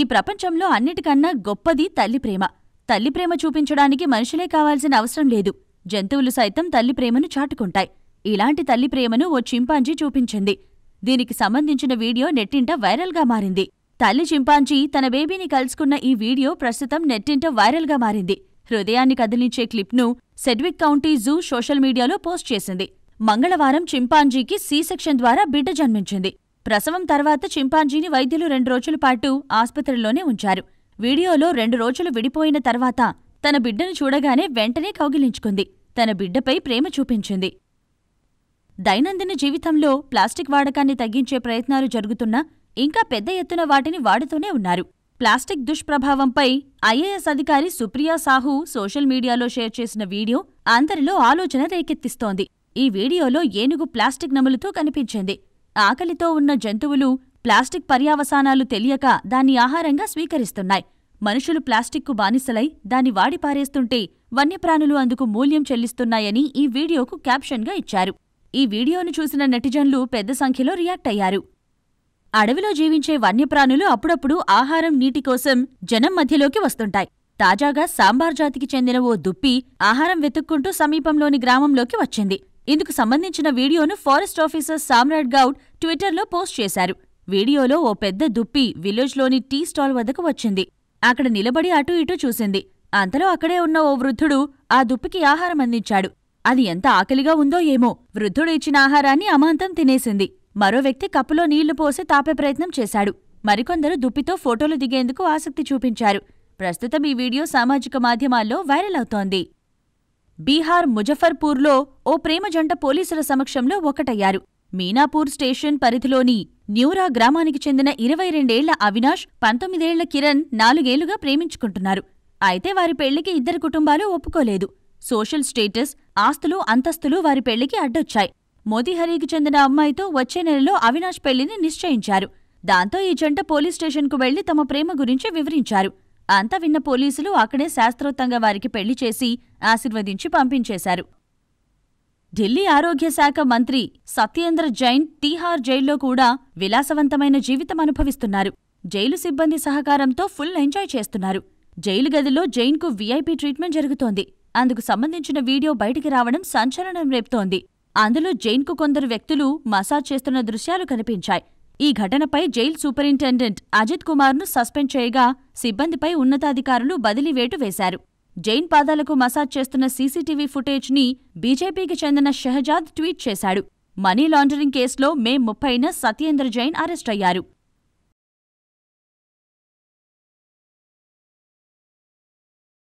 ఈ ప్రపంచంలో అన్నిటికన్నా గొప్పది తల్లి ప్రేమ తల్లి ప్రేమ చూపించడానికి మనుషులే కావాల్సిన అవసరం లేదు జంతువులు సైతం తల్లి ప్రేమను చాటుకుంటాయి ఇలాంటి తల్లి ప్రేమను ఓ చింపాంజీ చూపించింది దీనికి సంబంధించిన వీడియో నెట్టింట వైరల్గా మారింది తల్లి చింపాంజీ తన బేబీని కలుసుకున్న ఈ వీడియో ప్రస్తుతం నెట్టింట వైరల్గా మారింది హృదయాన్ని కదిలించే క్లిప్ను సెడ్విక్ కౌంటీ జూ సోషల్ మీడియాలో పోస్ట్ చేసింది మంగళవారం చింపాంజీకి సీ సెక్షన్ ద్వారా బిడ్డ జన్మించింది ప్రసవం తర్వాత చింపాంజీని వైద్యులు రెండు రోజుల పాటు ఆస్పత్రిలోనే ఉంచారు వీడియోలో రెండు రోజులు విడిపోయిన తర్వాత తన బిడ్డను చూడగానే వెంటనే కౌగిలించుకుంది తన బిడ్డపై ప్రేమ చూపించింది దైనందిన జీవితంలో ప్లాస్టిక్ వాడకాన్ని తగ్గించే ప్రయత్నాలు జరుగుతున్నా ఇంకా పెద్ద ఎత్తున వాటిని వాడుతూనే ఉన్నారు ప్లాస్టిక్ దుష్ప్రభావంపై ఐఏఎస్ అధికారి సుప్రియా సాహు సోషల్ మీడియాలో షేర్ చేసిన వీడియో అందరిలో ఆలోచన రేకెత్తిస్తోంది ఈ వీడియోలో ఏనుగు ప్లాస్టిక్ నములుతూ కనిపించింది ఆకలితో ఉన్న జంతువులు ప్లాస్టిక్ పర్యావసానాలు తెలియక దాన్ని ఆహారంగా స్వీకరిస్తున్నాయి మనుషులు ప్లాస్టిక్కు బానిసలై దాన్ని వాడిపారేస్తుంటే వన్యప్రాణులు అందుకు మూల్యం చెల్లిస్తున్నాయని ఈ వీడియోకు క్యాప్షన్గా ఇచ్చారు ఈ వీడియోను చూసిన నెటిజన్లు పెద్ద సంఖ్యలో రియాక్ట్ అయ్యారు అడవిలో జీవించే వన్యప్రాణులు అప్పుడప్పుడు ఆహారం నీటి కోసం జనం మధ్యలోకి వస్తుంటాయి తాజాగా సాంబార్ జాతికి చెందిన ఓ దుప్పి ఆహారం వెతుక్కుంటూ సమీపంలోని గ్రామంలోకి వచ్చింది ఇందుకు సంబంధించిన వీడియోను ఫారెస్ట్ ఆఫీసర్ సామ్రాట్ గౌడ్ ట్విట్టర్లో పోస్ట్ చేశారు వీడియోలో ఓ పెద్ద దుప్పి విలేజ్లోని టీ స్టాల్ వద్దకు వచ్చింది అక్కడ నిలబడి అటూ ఇటూ చూసింది అంతలో అక్కడే ఉన్న ఓ వృద్ధుడు ఆ దుప్పికి ఆహారం అందించాడు అది ఎంత ఆకలిగా ఉందో ఏమో వృద్ధుడు ఇచ్చిన ఆహారాన్ని అమాంతం తినేసింది మరో వ్యక్తి కప్పులో నీళ్లు పోసి తాపే ప్రయత్నం చేశాడు మరికొందరు దుప్పితో ఫోటోలు దిగేందుకు ఆసక్తి చూపించారు ప్రస్తుతం ఈ వీడియో సామాజిక మాధ్యమాల్లో వైరల్ అవుతోంది బీహార్ ముజఫర్పూర్లో ఓ ప్రేమ జంట పోలీసుల సమక్షంలో ఒకటయ్యారు మీనాపూర్ స్టేషన్ పరిధిలోని న్యూరా గ్రామానికి చెందిన ఇరవై రెండేళ్ల అవినాష్ పంతొమ్మిదేళ్ల కిరణ్ నాలుగేళ్లుగా ప్రేమించుకుంటున్నారు అయితే వారి పెళ్లికి ఇద్దరు కుటుంబాలు ఒప్పుకోలేదు సోషల్ స్టేటస్ ఆస్తులు అంతస్తులు వారి పెళ్లికి అడ్డొచ్చాయి మోదీహరికి చెందిన అమ్మాయితో వచ్చే నెలలో అవినాష్ పెళ్లిని నిశ్చయించారు దాంతో ఈ జంట పోలీస్ స్టేషన్కు వెళ్లి తమ ప్రేమ గురించి వివరించారు అంతా విన్న పోలీసులు అక్కడే శాస్త్రోత్తంగా వారికి పెళ్లి చేసి ఆశీర్వదించి పంపించేశారు ఢిల్లీ ఆరోగ్య శాఖ మంత్రి సత్యేంద్ర జైన్ తీహార్ జైల్లో కూడా విలాసవంతమైన జీవితం అనుభవిస్తున్నారు జైలు సిబ్బంది సహకారంతో ఫుల్ ఎంజాయ్ చేస్తున్నారు జైలు గదిలో జైన్కు వీఐపీ ట్రీట్మెంట్ జరుగుతోంది అందుకు సంబంధించిన వీడియో బయటికి రావడం సంచలనం రేపుతోంది అందులో జైన్కు కొందరు వ్యక్తులు మసాజ్ చేస్తున్న దృశ్యాలు కనిపించాయి ఈ ఘటనపై జైల్ సూపరింటెండెంట్ అజిత్ కుమార్ను సస్పెండ్ చేయగా సిబ్బందిపై ఉన్నతాధికారులు బదిలీవేటు వేశారు జైన్ పాదాలకు మసాజ్ చేస్తున్న సీసీటీవీ ఫుటేజ్ని బీజేపీకి చెందిన షెహజాద్ ట్వీట్ చేశాడు మనీ లాండరింగ్ కేసులో మే ముప్పైన సత్యేంద్ర జైన్ అరెస్టయ్యారు